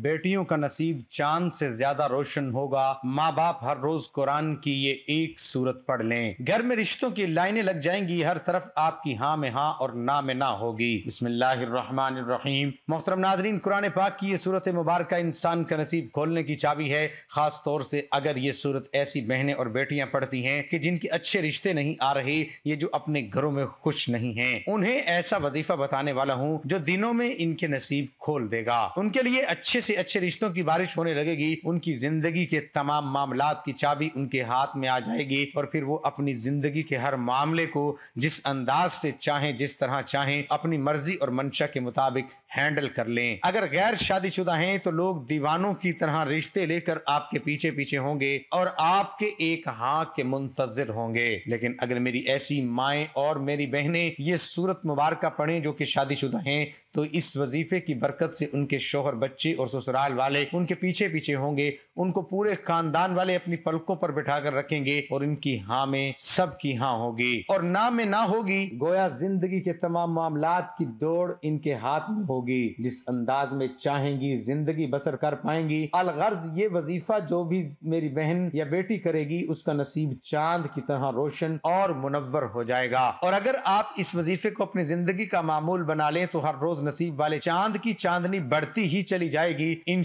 बेटियों का नसीब चांद से ज्यादा रोशन होगा माँ बाप हर रोज कुरान की ये एक सूरत पढ़ लें घर में रिश्तों की लाइनें लग जाएंगी हर तरफ आपकी हाँ में हाँ और ना में ना होगी बिस्मिल्लाहिर्रहमानिर्रहीम मोहतरम नाजरीन कुरान पाक की ये सूरत मुबारक इंसान का नसीब खोलने की चाबी है खास तौर से अगर ये सूरत ऐसी बहने और बेटियां पढ़ती हैं कि जिनके अच्छे रिश्ते नहीं आ रहे ये जो अपने घरों में खुश नहीं है उन्हें ऐसा वजीफा बताने वाला हूँ जो दिनों में इनके नसीब खोल देगा उनके लिए अच्छे से अच्छे रिश्तों की बारिश होने लगेगी उनकी जिंदगी के तमाम मामला की चाबी उनके हाथ में आ जाएगी और फिर वो अपनी जिंदगी के हर मामले को जिस अंदाज से चाहें जिस तरह चाहें अपनी मर्जी और मंशा के मुताबिक हैंडल कर लें अगर गैर शादीशुदा हैं तो लोग दीवानों की तरह रिश्ते लेकर आपके पीछे पीछे होंगे और आपके एक हाँ के मुंतजर होंगे लेकिन अगर मेरी ऐसी माए और मेरी बहनें ये सूरत मुबारक पढ़ें जो कि शादीशुदा हैं तो इस वजीफे की बरकत से उनके शोहर बच्चे और ससुराल वाले उनके पीछे पीछे होंगे उनको पूरे खानदान वाले अपनी पलकों पर बिठा कर रखेंगे और इनकी हाँ में सबकी हाँ होगी और ना में ना होगी गोया जिंदगी के तमाम मामला की दौड़ इनके हाथ में होगी जिस अंदाज में चाहेंगी जिंदगी बसर कर पाएंगी अलगर्ज ये वजीफा जो भी मेरी बहन या बेटी करेगी उसका नसीब चांद की तरह रोशन और मुनवर हो जाएगा और अगर आप इस वजीफे को अपनी जिंदगी का मामूल बना लें तो हर रोज नसीब वाले चांद की चांदनी बढ़ती ही चली जाएगी जाएगी इन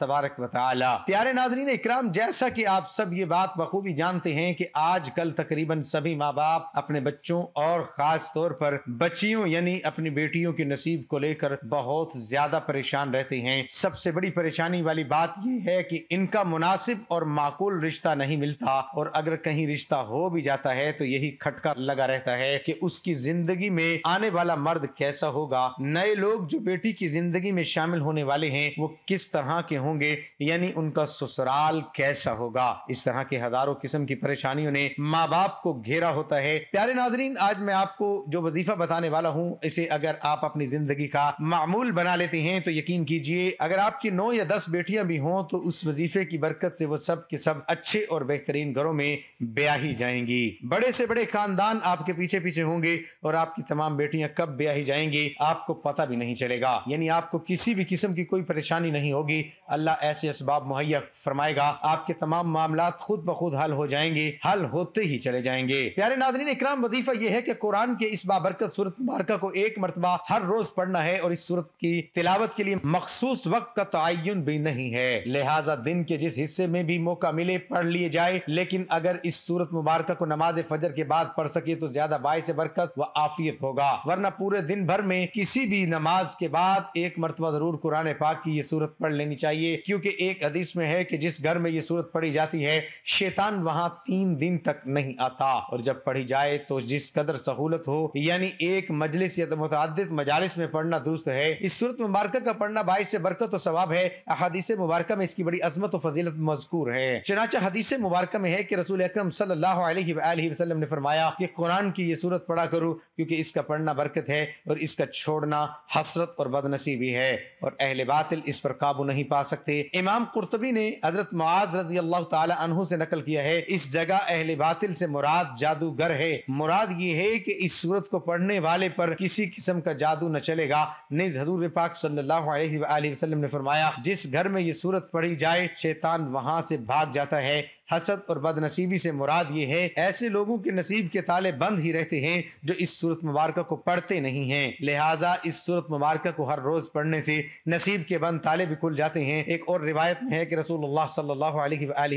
तबारक वाली प्यारे नाजरीन इक्राम जैसा की आप सब ये बात बखूबी जानते हैं की आज कल तकरीबन सभी माँ बाप अपने बच्चों और खास तौर पर बच्चियों यानी अपनी बेटियों के नसीब को लेकर बहुत ज्यादा परेशान रहते हैं सबसे बड़ी परेशानी वाली बात यह है कि इनका मुनासिब और माकूल रिश्ता नहीं मिलता और अगर कहीं रिश्ता हो भी जाता है तो यही खटका लगा रहता है कि उसकी जिंदगी में आने वाला मर्द कैसा होगा नए लोग जो बेटी की जिंदगी में शामिल होने वाले हैं वो किस तरह के होंगे यानी उनका ससुराल कैसा होगा इस तरह के हजारों किस्म की परेशानियों ने माँ बाप को घेरा होता है प्यारे नाजरीन आज मैं आपको जो वजीफा बताने वाला हूँ इसे अगर आप अपनी जिंदगी का मामूल बना लेते हैं तो यकीन कीजिए अगर आपकी नौ या दस बेटियां भी हों तो उस वजीफे की बरकत से वो सब के सब अच्छे और बेहतरीन घरों में ब्याही जाएंगी बड़े से बड़े खानदान आपके पीछे पीछे होंगे और आपकी तमाम बेटियां कब ब्याही जाएंगी आपको पता भी नहीं चलेगा यानी आपको किसी भी किस्म की कोई परेशानी परेशानी नहीं होगी अल्लाह ऐसे इसबाब मुहैया फरमाएगा आपके तमाम मामला खुद ब खुद हल हो जाएंगे हल होते ही चले जाएंगे प्यारे नादरीन इक्राम वजीफा यह है की कुरान के इस बाबरकत सूरत मुबारक को एक मरतबा हर रोज पढ़ना है और इस सूरत की तिलावत के लिए मखसूस वक्त का तयन भी नहीं है लिहाजा दिन के जिस हिस्से में भी मौका मिले पढ़ लिए जाए लेकिन अगर इस सूरत मुबारक को नमाज फजर के बाद पढ़ सके तो ज्यादा बायस बरकत व आफियत होगा वरना पूरे दिन भर में किसी भी नमाज के बाद एक मरतबा जरूर कुरान पाक की ये सूरत पढ़ लेनी चाहिए क्योंकि एक हदीस में है कि जिस घर में ये सूरत पढ़ी जाती है शैतान वहां तीन दिन तक नहीं आता और जब पढ़ी जाए तो जिस कदर सहूलत हो यानी एक मजलिस या तो मुतद मजालिस में पढ़ना दुरुस्त है इस सूरत मुबारक का पढ़ना भाई से बरकत और स्वाब है हदीस मुबारक में इसकी बड़ी अजमत और फजीलत मजकूर है चनाचा हदीस मुबारक में है कि रसूल अक्रम सलम ने फरमाया कि कुरान की ये सूरत पढ़ा करूँ क्योंकि इसका पढ़ना बरकत है और इसका छोड़ना हसरत और बदनसीबी है और अहले बात बातिल इस पर काबू नहीं पा सकते इमाम कुर्तबी ने हजरत मुआज रजी अल्लाह तहु से नकल किया है इस जगह अहल बातिल से मुराद जादूगर है मुराद ये है कि इस सूरत को पढ़ने वाले पर किसी किस्म का जादू न चलेगा नहीं हजूर पाक सल्लल्लाहु अलैहि वसल्लम ने फरमाया जिस घर में ये सूरत पढ़ी जाए शैतान वहाँ से भाग जाता है हसद और बदनसीबी से मुराद ये है ऐसे लोगों के नसीब के ताले बंद ही रहते हैं जो इस सूरत मुबारक को पढ़ते नहीं हैं लिहाजा इस सूरत मुबारक को हर रोज पढ़ने से नसीब के बंद ताले भी खुल जाते हैं एक और रिवायत में है कि रसूल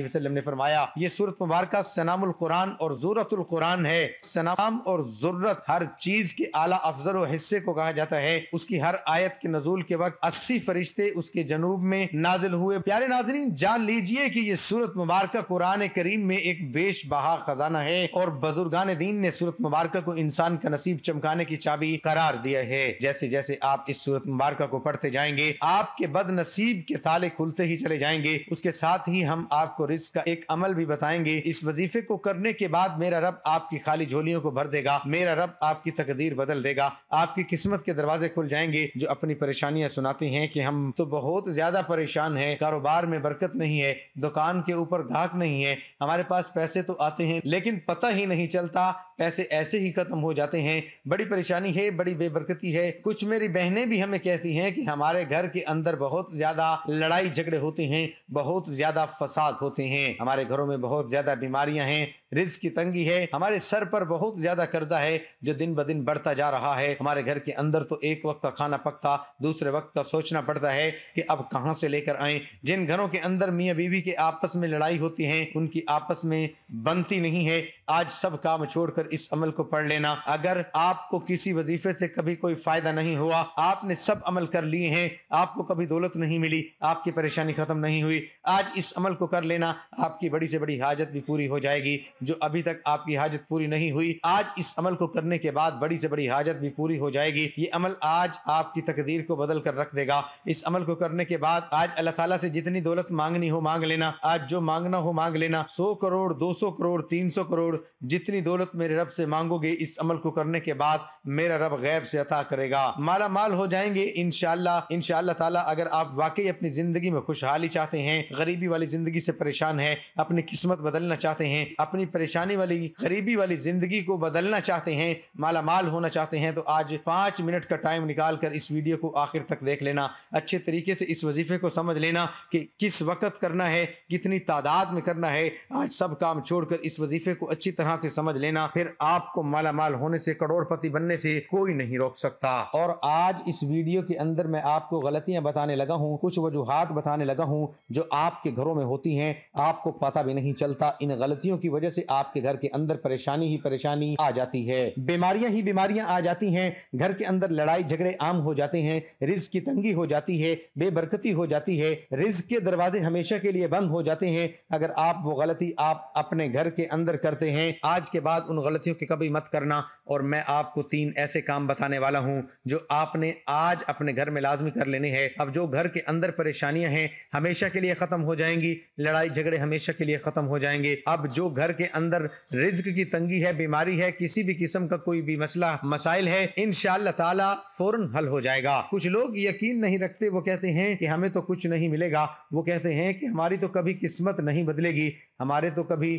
सल्लाम ने फरमाया ये सूरत मुबारक सनामुल कुरान और जरूरतुल कुरान है सनाम और जरूरत हर चीज के आला अफजल और हिस्से को कहा जाता है उसकी हर आयत के नजूल के वक्त अस्सी फरिश्ते उसके जनूब में नाजिल हुए प्यारे नाजरीन जान लीजिए की ये सूरत मुबारक कुरान करीम में एक बेश बहा खजाना है और बजुर्गान दीन ने सूरत मुबारक को इंसान का नसीब चमकाने की चाबी करार दिया है जैसे जैसे आप इस सूरत मुबारक को पढ़ते जाएंगे आपके बद नसीब के ताले खुलते ही चले जाएंगे उसके साथ ही हम आपको रिस्क का एक अमल भी बताएंगे इस वजीफे को करने के बाद मेरा रब आपकी खाली झोलियों को भर देगा मेरा रब आपकी तकदीर बदल देगा आपकी किस्मत के दरवाजे खुल जाएंगे जो अपनी परेशानियां सुनाती हैं कि हम तो बहुत ज्यादा परेशान हैं कारोबार में बरकत नहीं है दुकान के ऊपर घाक नहीं नहीं है हमारे पास पैसे तो आते हैं लेकिन पता ही नहीं चलता पैसे ऐसे ही खत्म हो जाते हैं बड़ी परेशानी है बड़ी बेबरकती है कुछ मेरी बहनें भी हमें कहती हैं कि हमारे घर के अंदर बहुत ज्यादा लड़ाई झगड़े होते हैं बहुत ज्यादा फसाद होते हैं हमारे घरों में बहुत ज्यादा बीमारियां हैं रिज की तंगी है हमारे सर पर बहुत ज्यादा कर्जा है जो दिन ब दिन बढ़ता जा रहा है हमारे घर के अंदर तो एक वक्त का खाना पकता दूसरे वक्त का सोचना पड़ता है कि अब कहाँ से लेकर आए जिन घरों के अंदर मियाँ बीवी के आपस में लड़ाई होती है उनकी आपस में बनती नहीं है आज सब काम छोड़कर इस अमल को पढ़ लेना अगर आपको किसी वजीफे से कभी कोई फायदा नहीं हुआ आपने सब अमल कर लिए हैं आपको कभी दौलत नहीं मिली आपकी परेशानी खत्म नहीं हुई आज इस अमल को कर लेना आपकी बड़ी से बड़ी हाजत भी पूरी हो जाएगी जो अभी तक आपकी हाजत पूरी नहीं हुई आज इस अमल को करने के बाद बड़ी से बड़ी हाजत भी पूरी हो जाएगी ये अमल आज आपकी तकदीर को बदल कर रख देगा इस अमल को करने के बाद आज अल्लाह ताला से जितनी दौलत मांगनी हो मांग लेना आज जो मांगना हो मांग लेना सौ करोड़ दो सौ करोड़ तीन सौ करोड़ जितनी दौलत मेरे रब से मांगोगे इस अमल को करने के बाद मेरा रब गैब से अता करेगा माला माल हो जाएंगे इनशाला इनशाला ताला अगर आप वाकई अपनी जिंदगी में खुशहाली चाहते हैं गरीबी वाली जिंदगी से परेशान है अपनी किस्मत बदलना चाहते हैं अपनी परेशानी वाली गरीबी वाली जिंदगी को बदलना चाहते हैं माला माल होना चाहते हैं तो आज पाँच मिनट का टाइम निकाल कर इस वीडियो को आखिर तक देख लेना अच्छे तरीके से इस वजीफे को समझ लेना कि किस वक्त करना है कितनी तादाद में करना है आज सब काम छोड़कर इस वजीफे को अच्छी तरह से समझ लेना फिर लेकिन आपको मालामाल होने से करोड़पति बनने से कोई नहीं रोक सकता और आज इस वीडियो के अंदर मैं आपको गलतियां बताने लगा हूँ कुछ वजूहत बताने लगा हूँ जो आपके घरों में होती हैं आपको पता भी नहीं चलता इन गलतियों की वजह से आपके घर के अंदर परेशानी ही परेशानी आ जाती है बीमारियां ही बीमारियां आ जाती है घर के अंदर लड़ाई झगड़े आम हो जाते हैं रिज की तंगी हो जाती है बेबरकती हो जाती है रिज के दरवाजे हमेशा के लिए बंद हो जाते हैं अगर आप वो गलती आप अपने घर के अंदर करते हैं आज के बाद उन गलती प्रवृत्तियों की कभी मत करना और मैं आपको तीन ऐसे काम बताने वाला हूँ जो आपने आज अपने घर में लाजमी कर लेने हैं अब जो घर के अंदर परेशानियां हैं हमेशा के लिए ख़त्म हो जाएंगी लड़ाई झगड़े हमेशा के लिए ख़त्म हो जाएंगे अब जो घर के अंदर रिज्क की तंगी है बीमारी है किसी भी किस्म का कोई भी मसला मसाइल है इन ताला फौरन हल हो जाएगा कुछ लोग यकीन नहीं रखते वो कहते हैं कि हमें तो कुछ नहीं मिलेगा वो कहते हैं कि हमारी तो कभी किस्मत नहीं बदलेगी हमारे तो कभी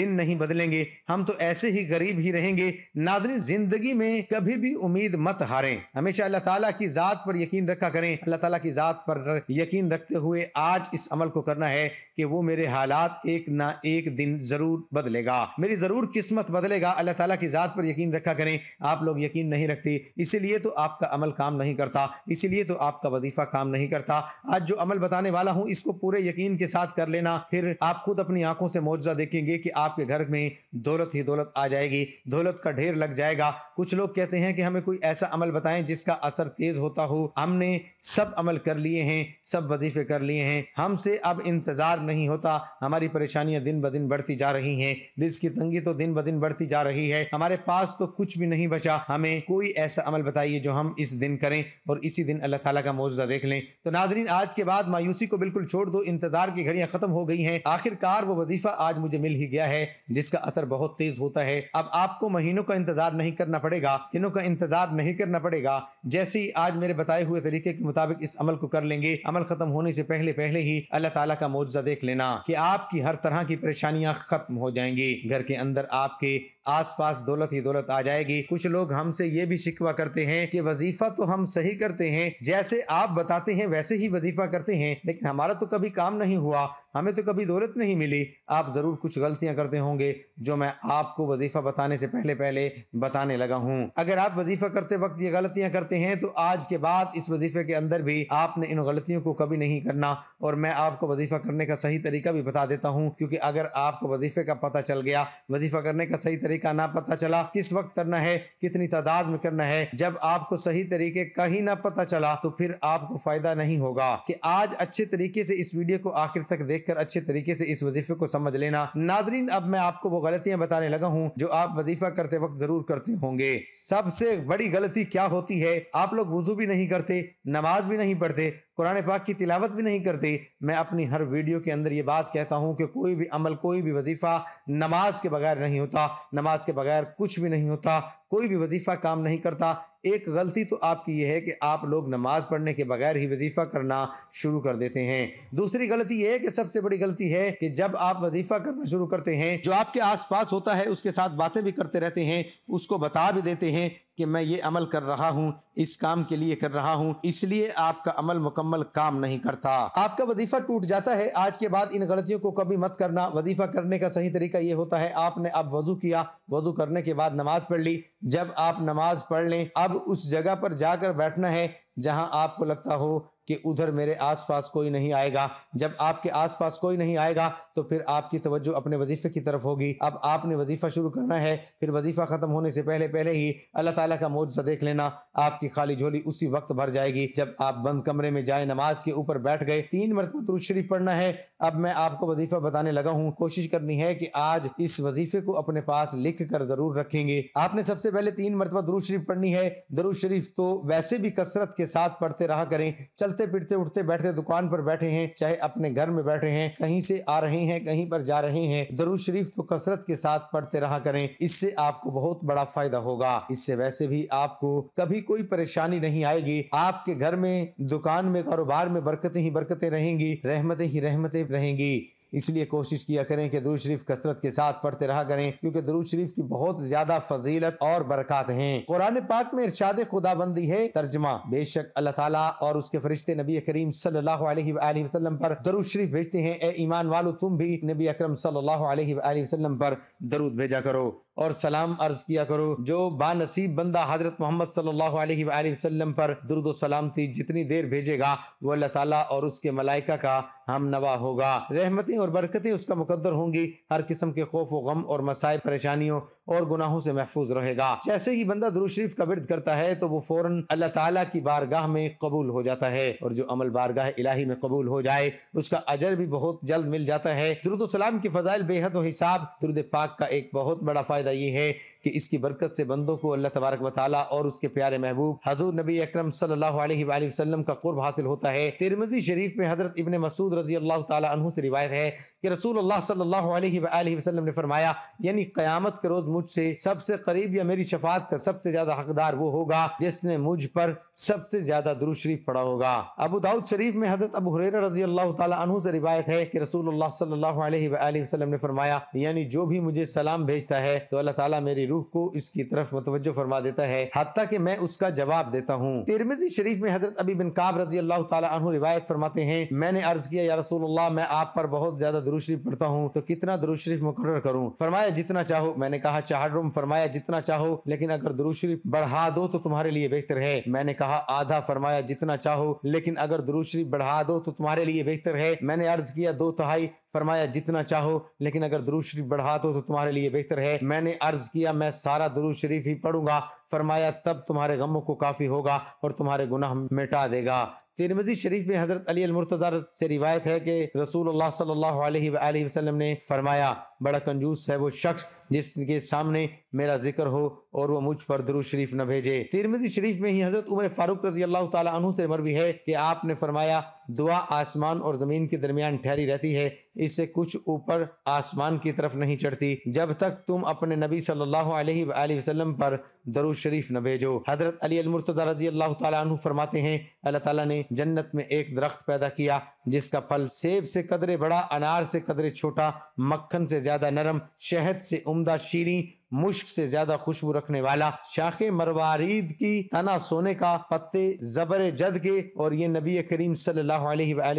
दिन नहीं बदलेंगे हम तो ऐसे ही करीब ही रहेंगे नादरी जिंदगी में कभी भी उम्मीद मत हारें हमेशा अल्लाह ताला की ज़ात पर यकीन रखा करें अल्लाह ताला की ज़ात पर यकीन रखते हुए आज इस अमल को करना है कि वो मेरे हालात एक ना एक दिन ज़रूर बदलेगा मेरी ज़रूर किस्मत बदलेगा अल्लाह ताला की ज़ात पर यकीन रखा करें आप लोग यकीन नहीं रखते इसीलिए तो आपका अमल काम नहीं करता इसीलिए तो आपका वजीफ़ा काम नहीं करता आज जो अमल बताने वाला हूँ इसको पूरे यकीन के साथ कर लेना फिर आप खुद अपनी आंखों से मुआवजा देखेंगे कि आपके घर में दौलत ही दौलत आ जाएगी जाएगी दौलत का ढेर लग जाएगा कुछ लोग कहते हैं कि हमें कोई ऐसा अमल बताएं जिसका असर तेज होता हो हमने सब अमल कर लिए हैं सब वजीफे कर लिए हैं हमसे अब इंतज़ार नहीं होता हमारी परेशानियां दिन ब दिन बढ़ती जा रही हैं रिज की तंगी तो दिन ब दिन बढ़ती जा रही है हमारे पास तो कुछ भी नहीं बचा हमें कोई ऐसा अमल बताइए जो हम इस दिन करें और इसी दिन अल्लाह ताला का मुआवजा देख लें तो नादरीन आज के बाद मायूसी को बिल्कुल छोड़ दो इंतजार की घड़ियां खत्म हो गई हैं आखिरकार वो वजीफा आज मुझे मिल ही गया है जिसका असर बहुत तेज होता है अब आपको महीनों का इंतजार नहीं करना पड़ेगा दिनों का इंतजार नहीं करना पड़ेगा जैसे ही आज मेरे बताए हुए तरीके के मुताबिक इस अमल को कर लेंगे अमल खत्म होने से पहले पहले ही अल्लाह ताला का मुआवजा देख लेना कि आपकी हर तरह की परेशानियां खत्म हो जाएंगी घर के अंदर आपके आसपास दौलत ही दौलत आ जाएगी कुछ लोग हमसे ये भी शिकवा करते हैं कि वजीफा तो हम सही करते हैं जैसे आप बताते हैं वैसे ही वजीफा करते हैं लेकिन हमारा तो कभी काम नहीं हुआ हमें तो कभी दौलत नहीं मिली आप ज़रूर कुछ गलतियां करते होंगे जो मैं आपको वजीफ़ा बताने से पहले पहले बताने लगा हूं अगर आप वजीफ़ा करते वक्त ये गलतियां करते हैं तो आज के बाद इस वजीफ़े के अंदर भी आपने इन गलतियों को कभी नहीं करना और मैं आपको वजीफ़ा करने का सही तरीका भी बता देता हूँ क्योंकि अगर आपको वजीफ़े का पता चल गया वजीफ़ा करने का सही तरीका तरीका का ना पता चला किस वक्त करना है कितनी तादाद में करना है जब आपको सही तरीके का ही ना पता चला तो फिर आपको फायदा नहीं होगा कि आज अच्छे तरीके से इस वीडियो को आखिर तक देखकर अच्छे तरीके से इस वजीफे को समझ लेना नादरीन अब मैं आपको वो गलतियां बताने लगा हूँ जो आप वजीफा करते वक्त जरूर करते होंगे सबसे बड़ी गलती क्या होती है आप लोग वजू भी नहीं करते नमाज भी नहीं पढ़ते कुरान पाक की तिलावत भी नहीं करते मैं अपनी हर वीडियो के अंदर ये बात कहता हूँ कि कोई भी अमल कोई भी वजीफ़ा नमाज के बगैर नहीं होता नमाज के बगैर कुछ भी नहीं होता कोई भी वजीफ़ा काम नहीं करता एक गलती तो आपकी यह है कि आप लोग नमाज पढ़ने के बगैर ही वजीफ़ा करना शुरू कर देते हैं दूसरी गलती यह है कि सबसे बड़ी गलती है कि जब आप वजीफ़ा करना शुरू करते हैं जो आपके आसपास होता है उसके साथ बातें भी करते रहते हैं उसको बता भी देते हैं कि मैं ये अमल कर रहा हूँ इस काम के लिए कर रहा हूँ इसलिए आपका अमल मुकम्मल काम नहीं करता आपका वजीफा टूट जाता है आज के बाद इन गलतियों को कभी मत करना वजीफा करने का सही तरीका ये होता है आपने अब वजू किया वजू करने के बाद नमाज पढ़ ली जब आप नमाज पढ़ लें अब उस जगह पर जाकर बैठना है जहाँ आपको लगता हो कि उधर मेरे आसपास कोई नहीं आएगा जब आपके आसपास कोई नहीं आएगा तो फिर आपकी तवज्जो अपने वजीफे की तरफ होगी अब आपने वजीफा शुरू करना है फिर वजीफा ख़त्म होने से पहले पहले ही अल्लाह ताला का मुआवजा देख लेना आपकी खाली झोली उसी वक्त भर जाएगी जब आप बंद कमरे में जाए नमाज के ऊपर बैठ गए तीन मरतबा शरीफ पढ़ना है अब मैं आपको वजीफा बताने लगा हूँ कोशिश करनी है की आज इस वजीफे को अपने पास लिख कर जरूर रखेंगे आपने सबसे पहले तीन मरतबा दुरुद शरीफ पढ़नी है दरुद शरीफ तो वैसे भी कसरत के साथ पढ़ते रहा करें चलते चलते फिरते उठते बैठते दुकान पर बैठे हैं चाहे अपने घर में बैठे हैं कहीं से आ रहे हैं कहीं पर जा रहे हैं दरुज शरीफ तो कसरत के साथ पढ़ते रहा करें इससे आपको बहुत बड़ा फायदा होगा इससे वैसे भी आपको कभी कोई परेशानी नहीं आएगी आपके घर में दुकान में कारोबार में बरकतें ही बरकतें रहेंगी रहमतें ही रहमतें रहेंगी इसलिए कोशिश किया करें कि दुरूद शरीफ कसरत के साथ पढ़ते रहा करें क्योंकि दुरूद शरीफ की बहुत ज्यादा फजीलत और बरकत हैं कुरान पाक में इरशाद खुदाबंदी है तर्जमा बेशक अल्लाह ताला और उसके फरिश्ते नबी करीम सल्लल्लाहु अलैहि वसल्लम पर दरूद शरीफ भेजते हैं ए ईमान वालो तुम भी नबी अक्रम सल्लल्लाहु अलैहि वसल्लम पर दरुद भेजा करो और सलाम अर्ज किया करो जो बानसीब बंदा हजरत मोहम्मद सल्लाम पर दुरुद सलामती जितनी देर भेजेगा वो अल्लाह ताला और उसके मलाइका का हम नवा होगा रहमतें और बरकतें उसका मुकदर होंगी हर किस्म के खौफ व गम और मसाइब परेशानियों और गुनाहों से महफूज रहेगा जैसे ही बंदा दुरुद शरीफ का विरद करता है तो वो फौरन अल्लाह ताला की बारगाह में कबूल हो जाता है और जो अमल बारगाह इलाही में कबूल हो जाए उसका अजर भी बहुत जल्द मिल जाता है दुरुद सलाम की फजाइल बेहद हिसाब दुरुद पाक का एक बहुत बड़ा फायदा ज्यादा ये है कि इसकी बरकत से बंदों को अल्लाह तबारक वाली और उसके प्यारे महबूब हजूर नबी अक्रम सल्लाम का कुर्ब हासिल होता है तिरमजी शरीफ में हजरत इबन मसूद रजी अल्लाह तु से रिवायत है कि रसूल अल्लाह सल्लल्लाहु अलैहि वसल्लम ने फरमाया यानी क़यामत के रोज़ मुझसे सबसे करीब या मेरी शफात का सबसे ज़्यादा हकदार वो होगा जिसने मुझ पर सबसे ज़्यादा दुरू शरीफ पड़ा होगा अबू दाऊद शरीफ में हजरत अबू हुरैरा रजी अल्लाह तु से रिवायत है कि रसूल अल्लाह सल्लल्लाहु अलैहि वसल्लम ने फरमाया यानी जो भी मुझे सलाम भेजता है तो अल्लाह तला मेरी रूह को इसकी तरफ मुतवजो फरमा देता है हती कि मैं उसका जवाब देता हूँ तिरमिजी शरीफ में हजरत अबी बिन काब रजी अल्लाह तु रिवायत फरमाते हैं मैंने अर्ज किया या रसूलुल्लाह मैं आप पर बहुत ज्यादा दुरुद शरीफ पढ़ता हूँ तो कितना दुरुद शरीफ मुकर करूँ फरमाया जितना चाहो मैंने कहा चार रूम फरमाया जितना चाहो लेकिन अगर दुरुद शरीफ बढ़ा दो तो तुम्हारे लिए बेहतर है मैंने कहा आधा फरमाया जितना चाहो लेकिन अगर दुरुद शरीफ बढ़ा दो तो तुम्हारे लिए बेहतर है मैंने अर्ज किया दो तहाई फरमाया जितना चाहो लेकिन अगर दरूद शरीफ बढ़ा दो तो तुम्हारे लिए बेहतर है मैंने अर्ज किया मैं सारा दरूद शरीफ ही पढ़ूंगा फरमाया तब तुम्हारे गमों को काफ़ी होगा और तुम्हारे गुनाह मिटा देगा तिरमजी शरीफ में हजरत अली अलमरतज़ा से रिवायत है कि रसूल सल्लल्लाहु अलैहि वसल्लम ने फरमाया बड़ा कंजूस है वो शख्स जिसके सामने मेरा जिक्र हो और वो मुझ पर दरू शरीफ न भेजे तिरमजी शरीफ में ही हजरत उमर फारूक रजी अल्लाह तु से मरवी है कि आपने फरमाया दुआ आसमान और ज़मीन के दरमियान ठहरी रहती है इससे कुछ ऊपर आसमान की तरफ नहीं चढ़ती जब तक तुम अपने नबी सल्लल्लाहु अलैहि वसल्लम पर दरुद शरीफ न भेजो हजरत अली अलमरतदा रजी अल्लाह तु फरमाते हैं अल्लाह ताला ने जन्नत में एक दरख्त पैदा किया जिसका फल सेब से कदरे बड़ा अनार से कदरे छोटा मक्खन से ज़्यादा नरम शहद से उमदा शीरी मुश्क से ज्यादा खुशबू रखने वाला शाख मरवारीद की तना सोने का पत्ते जबर जद के और ये नबी करीम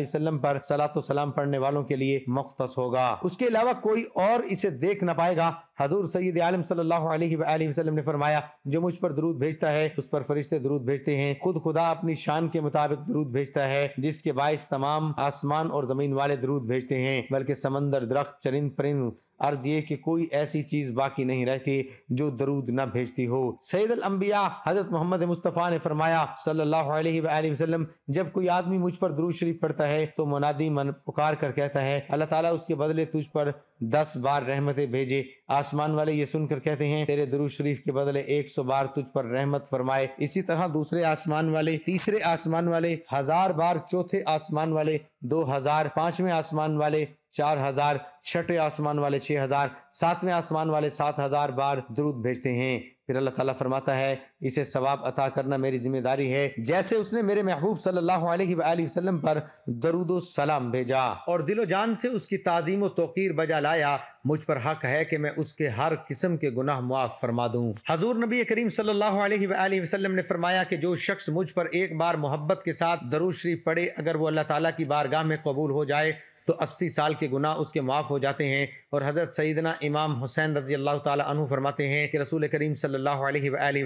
सलम पर सलात सलाम पढ़ने वालों के लिए मुख्त होगा उसके अलावा कोई और इसे देख ना पाएगा हजूर सैद आलम सल्लाम ने फरमाया जो मुझ पर दरूद भेजता है उस पर फरिश्ते दरूद भेजते हैं खुद खुदा अपनी शान के मुताबिक दरूद भेजता है जिसके बायस तमाम आसमान और जमीन वाले दरूद भेजते हैं बल्कि समंदर दरख्त चरिंद परिंद अर्ज ये कि कोई ऐसी चीज बाकी नहीं रहती जो दरूद न भेजती हो सैद अम्बिया हजरत मोहम्मद मुस्तफ़ा ने फरमाया सल्लल्लाहु अलैहि वसल्लम जब कोई आदमी मुझ पर दरूद शरीफ पढ़ता है तो मुनादी मन पुकार कर कहता है अल्लाह ताला उसके बदले तुझ पर दस बार रहमतें भेजे आस आसमान वाले ये सुनकर कहते हैं तेरे दुरुज शरीफ के बदले एक सौ बार तुझ पर रहमत फरमाए इसी तरह दूसरे आसमान वाले तीसरे आसमान वाले हजार बार चौथे आसमान वाले दो हजार पांचवें आसमान वाले चार हजार छठे आसमान वाले छह हजार सातवें आसमान वाले सात हजार बार दुरुद भेजते हैं फिर अल्लाह ताला फरमाता है इसे सवाब अता करना मेरी जिम्मेदारी है जैसे उसने मेरे महबूब सल्लल्लाहु अलैहि वसल्लम पर दरुद सलाम भेजा और दिलो जान से उसकी ताजीम तोकीर बजा लाया मुझ पर हक है कि मैं उसके हर किस्म के गुनाह मुआफ़ फरमा दूं हजूर नबी करीम सल्लल्लाहु अलैहि वसल्लम ने फरमाया कि जो शख्स मुझ पर एक बार मोहब्बत के साथ दरूद शरीफ पढ़े अगर वो अल्लाह ताला की बारगाह में कबूल हो जाए तो अस्सी साल के गुनाह उसके माफ़ हो जाते हैं और हज़रत सईदना इमाम हुसैन रजी अल्लाह तु फरमाते हैं कि रसूल करीम सल्ला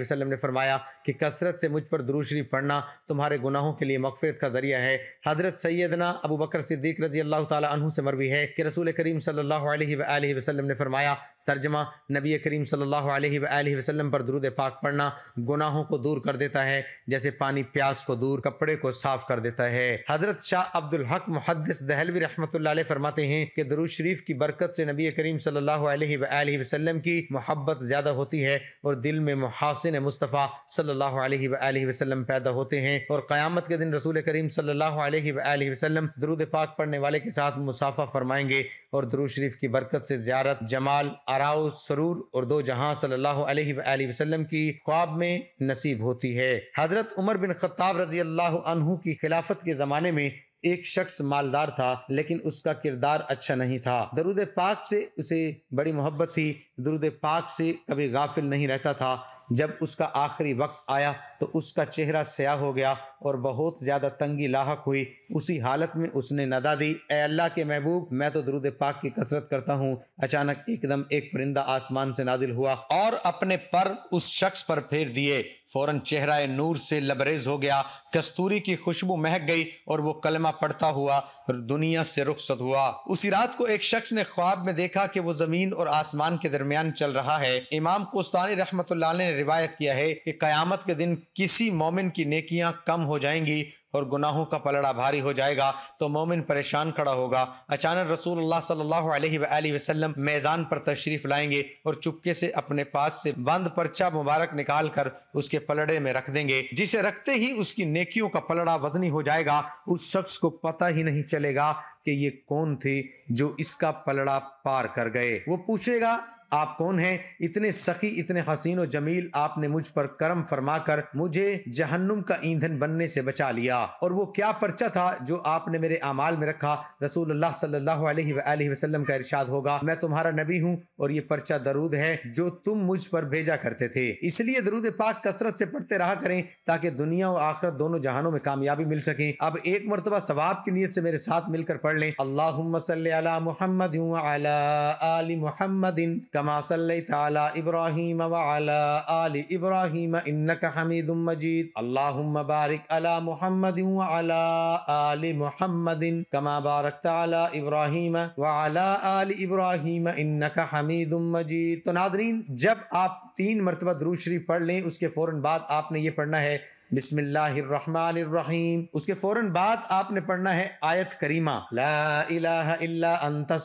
वसलम ने फरमाया कि कसरत से मुझ पर दुरूशरी पढ़ना तुम्हारे गुनाहों के लिए मगफरत का ज़रिया है हज़रत सैदना अबू बकर सिद्दीक रजी अल्लाह तु से मरवी है कि रसूल करीम सल्ला वसलम ने फरमाया तर्जमा नबी करीम सल्लल्लाहु अलैहि वसल्लम वसल्लम पर दरूद पाक पढ़ना गुनाहों को दूर कर देता है जैसे पानी प्यास को दूर कपड़े को साफ कर देता है हजरत शाह अब्दुल हक मुहदस दहलवी रहमत फरमाते हैं कि दरूद शरीफ की बरकत से नबी करीम सल्लल्लाहु अलैहि वसल्लम की मोहब्बत ज़्यादा होती है और दिल में मुहासिन मुस्तफ़ा सल्लल्लाहु अलैहि वसल्लम पैदा होते हैं और क़यामत के दिन रसूल करीम सल्लल्लाहु अलैहि वसल्लम दरूद पाक पढ़ने वाले के साथ मुसाफा फरमाएंगे और दरूद शरीफ की बरकत से ज्यारत जमाल आराउ सरूर और दो जहां सल्लल्लाहु वसल्लम की ख्वाब में नसीब होती है हजरत उमर बिन खत्ताब रजी अल्लाह अनहु की खिलाफत के ज़माने में एक शख्स मालदार था लेकिन उसका किरदार अच्छा नहीं था दरुद पाक से उसे बड़ी मोहब्बत थी दरुद पाक से कभी गाफिल नहीं रहता था जब उसका आखिरी वक्त आया तो उसका चेहरा स्याह हो गया और बहुत ज़्यादा तंगी लाक हुई उसी हालत में उसने नदा दी ए अल्लाह के महबूब मैं तो दरुद पाक की कसरत करता हूँ अचानक एकदम एक परिंदा आसमान से नादिल हुआ और अपने पर उस शख्स पर फेर दिए फौरन चेहरा नूर से लबरेज हो गया कस्तूरी की खुशबू महक गई और वो कलमा पड़ता हुआ दुनिया से रुखसत हुआ उसी रात को एक शख्स ने ख्वाब में देखा कि वो जमीन और आसमान के दरमियान चल रहा है इमाम कोस्तानी रहमत ने रिवायत किया है कि कयामत के दिन किसी मोमिन की नेकियां कम हो जाएंगी और गुनाहों का पलड़ा भारी हो जाएगा तो मोमिन परेशान खड़ा होगा अचानक रसूल सल्लल्लाहु अलैहि वसल्लम मैदान पर तशरीफ़ लाएंगे और चुपके से अपने पास से बंद पर्चा मुबारक निकाल कर उसके पलड़े में रख देंगे जिसे रखते ही उसकी नेकियों का पलड़ा वजनी हो जाएगा उस शख्स को पता ही नहीं चलेगा कि ये कौन थे जो इसका पलड़ा पार कर गए वो पूछेगा आप कौन हैं इतने सखी इतने हसीन और जमील आपने मुझ पर कर्म फरमाकर मुझे जहन्नुम का ईंधन बनने से बचा लिया और वो क्या पर्चा था जो आपने मेरे अमाल में रखा रसूल सल्लल्लाहु अलैहि वसल्लम का इरशाद होगा मैं तुम्हारा नबी हूँ और ये पर्चा दरूद है जो तुम मुझ पर भेजा करते थे इसलिए दरूद पाक कसरत से पढ़ते रहा करें ताकि दुनिया और आखरत दोनों जहानों में कामयाबी मिल सके अब एक मरतबा सवाब की नीयत से मेरे साथ मिलकर पढ़ लें अल्लाह मोहम्मद कमा सल्ला इब्राहिम वाला आल इब्राहिम इन्नक हमीद मजीद अल्लाह बारिक अला मोहम्मद अला आल मोहम्मदिन कमा बारक अला इब्राहिम वाला आल इब्राहिम इन्नक हमीद मजीद तो नादरीन जब आप तीन मरतबा दरूशरी पढ़ लें उसके फ़ौर बाद आपने ये पढ़ना है बिस्मिल्लाहिर्रहमानिर्रहीम उसके फ़ौर बाद आपने पढ़ना है आयत करीमा ला इलाहा इल्ला अंता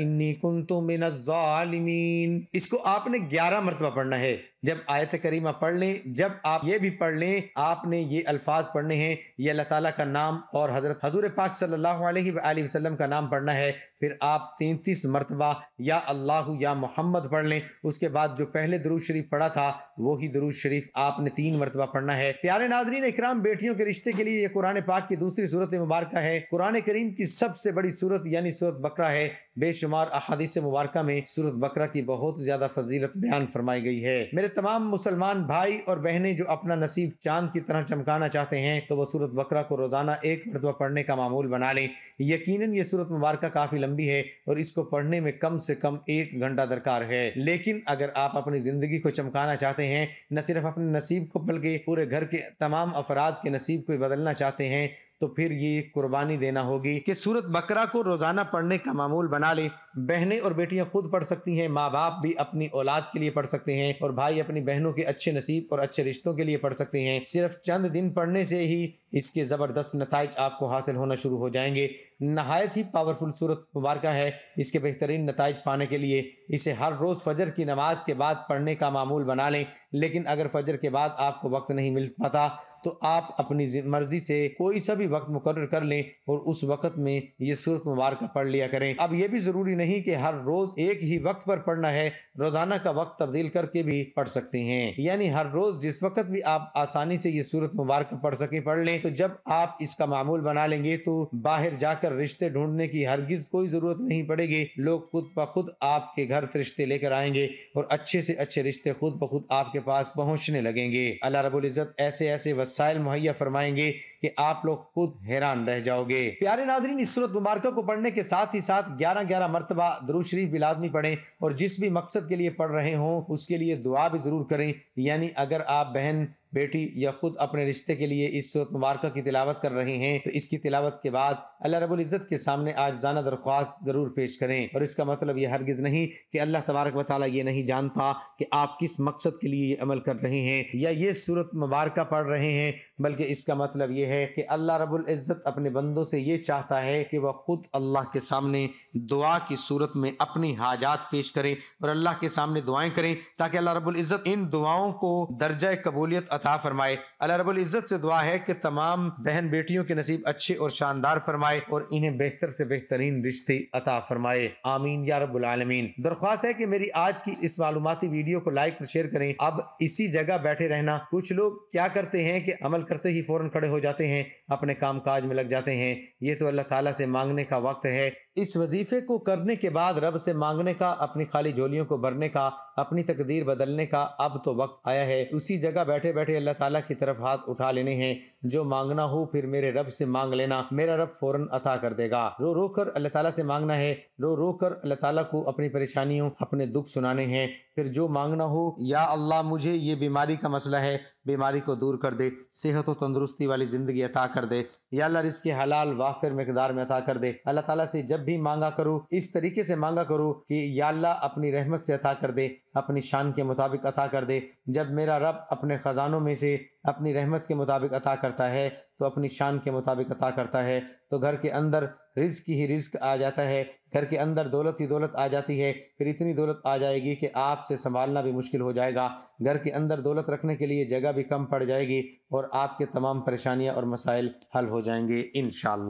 इन्नी कुंतु मिनज़्ज़ालिमीन इसको आपने 11 मरतबा पढ़ना है जब आयत करीमा पढ़ लें जब आप ये भी पढ़ लें आपने ये अल्फाज पढ़ने हैं ये अल्लाह ताला का नाम और हजरत हजूर पाक सल्लल्लाहु अलैहि वसल्लम का नाम पढ़ना है फिर आप तैंतीस मरतबा या अल्लाह या मोहम्मद पढ़ लें उसके बाद जो पहले दरूज शरीफ पढ़ा था वही दरूज शरीफ आपने तीन मरतबा पढ़ना है है प्यारे नाजरीन इकराम बेटियों के रिश्ते के लिए ये कुरान पाक की दूसरी सूरत मुबारक है कुरान करीम की सबसे बड़ी सूरत यानी सूरत बकरा है बेशुमार अहादीस मुबारक में सूरत बकरा की बहुत ज्यादा फजीलत बयान फरमाई गई है मेरे तमाम मुसलमान भाई और बहनें जो अपना नसीब चांद की तरह चमकाना चाहते हैं तो वह सूरत बकरा को रोजाना एक मरतबा पढ़ने का मामूल बना लें यकीनन ये सूरत मुबारक काफ़ी लंबी है और इसको पढ़ने में कम से कम एक घंटा दरकार है लेकिन अगर आप अपनी ज़िंदगी को चमकाना चाहते हैं न सिर्फ अपने नसीब को बल्कि पूरे घर घर के तमाम अफराद के नसीब को बदलना चाहते हैं तो फिर ये कुर्बानी देना होगी कि सूरत बकरा को रोज़ाना पढ़ने का मामूल बना ले बहनें और बेटियां खुद पढ़ सकती हैं माँ बाप भी अपनी औलाद के लिए पढ़ सकते हैं और भाई अपनी बहनों के अच्छे नसीब और अच्छे रिश्तों के लिए पढ़ सकते हैं सिर्फ चंद दिन पढ़ने से ही इसके ज़बरदस्त नतज आपको हासिल होना शुरू हो जाएंगे नहायत ही पावरफुल सूरत मुबारक है इसके बेहतरीन नतज पाने के लिए इसे हर रोज़ फजर की नमाज के बाद पढ़ने का मामूल बना लें लेकिन अगर फजर के बाद आपको वक्त नहीं मिल पाता तो आप अपनी मर्जी से कोई सा भी वक्त मुकर कर लें और उस वक्त में ये सूरत मुबारक पढ़ लिया करें अब यह भी ज़रूरी नहीं कि हर रोज एक ही वक्त पर पढ़ना है रोजाना का वक्त तब्दील करके भी पढ़ सकते हैं यानी हर रोज जिस वक्त भी आप आसानी से ये सूरत मुबारक पढ़ सके पढ़ लें तो जब आप इसका मामूल बना लेंगे तो बाहर जाकर रिश्ते ढूंढने की हरगिज कोई जरूरत नहीं पड़ेगी लोग खुद ब खुद आपके घर रिश्ते लेकर आएंगे और अच्छे से अच्छे रिश्ते खुद ब खुद आपके पास पहुँचने लगेंगे अल्लाह रबुल्जत ऐसे ऐसे वसाइल मुहैया फरमाएंगे कि आप लोग खुद हैरान रह जाओगे प्यारे नाजरीन इस सूरत मुबारक को पढ़ने के साथ ही साथ ग्यारह ग्यारह मरतबा दरू शरीफ बिलादमी पढ़ें और जिस भी मकसद के लिए पढ़ रहे हों उसके लिए दुआ भी ज़रूर करें यानी अगर आप बहन बेटी या खुद अपने रिश्ते के लिए इस सूरत मुबारक की तिलावत कर रहे हैं तो इसकी तिलावत के बाद अल्लाह रब्बुल इज़्ज़त के सामने आज जाना दरख्वास्त ज़रूर पेश करें और इसका मतलब यह हरगिज़ नहीं कि अल्लाह तबारक व ये नहीं जानता कि आप किस मकसद के लिए ये अमल कर रहे हैं या ये सूरत मुबारक पढ़ रहे हैं बल्कि इसका मतलब ये है कि अल्लाह रब्बुल इज़्ज़त अपने बंदों से ये चाहता है कि वह ख़ुद अल्लाह के सामने दुआ की सूरत में अपनी हाजात पेश करें और अल्लाह के सामने दुआएं करें ताकि अल्लाह रब्बुल इज़्ज़त इन दुआओं को दर्जा कबूलियत अता फरमाए अल्लाह रबुल इज़्ज़त से दुआ है कि तमाम बहन बेटियों के नसीब अच्छे और शानदार फरमाए और इन्हें बेहतर से बेहतरीन रिश्ते अता फरमाए आमीन या रब्बुल आलमीन दरख्वास्त है कि मेरी आज की इस मालूमती वीडियो को लाइक और शेयर करें अब इसी जगह बैठे रहना कुछ लोग क्या करते हैं कि अमल करते ही फ़ौरन खड़े हो जाते हैं अपने काम काज में लग जाते हैं ये तो अल्लाह ताला से मांगने का वक्त है इस वजीफे को करने के बाद रब से मांगने का अपनी खाली झोलियों को भरने का अपनी तकदीर बदलने का अब तो वक्त आया है उसी जगह बैठे बैठे बैठे अल्लाह ताला की तरफ हाथ उठा लेने हैं जो मांगना हो फिर मेरे रब से मांग लेना मेरा रब फौरन अता कर देगा रो रो कर अल्लाह ताला से मांगना है रो रो कर अल्लाह ताला को अपनी परेशानियों अपने दुख सुनाने हैं फिर जो मांगना हो या अल्लाह मुझे ये बीमारी का मसला है बीमारी को दूर कर दे सेहत और तंदुरुस्ती वाली ज़िंदगी अता कर दे या अल्लाह इसके हलाल वाफिर मकदार में अता कर दे अल्लाह ताला से जब भी मांगा करो इस तरीके से मांगा करो कि या अल्लाह अपनी रहमत से अता कर दे अपनी शान के मुताबिक अता कर दे जब मेरा रब अपने ख़जानों में से अपनी रहमत के मुताबिक अता करता है तो अपनी शान के मुताबिक अता करता है तो घर के अंदर रिज्क ही रिज्क आ जाता है घर के अंदर दौलत ही दौलत आ जाती है फिर इतनी दौलत आ जाएगी कि आपसे संभालना भी मुश्किल हो जाएगा घर के अंदर दौलत रखने के लिए जगह भी कम पड़ जाएगी और आपके तमाम परेशानियाँ और मसाइल हल हो जाएंगे इन